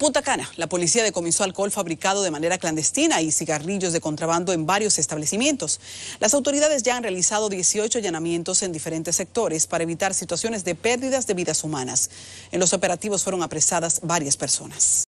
Punta Cana, la policía decomisó alcohol fabricado de manera clandestina y cigarrillos de contrabando en varios establecimientos. Las autoridades ya han realizado 18 allanamientos en diferentes sectores para evitar situaciones de pérdidas de vidas humanas. En los operativos fueron apresadas varias personas.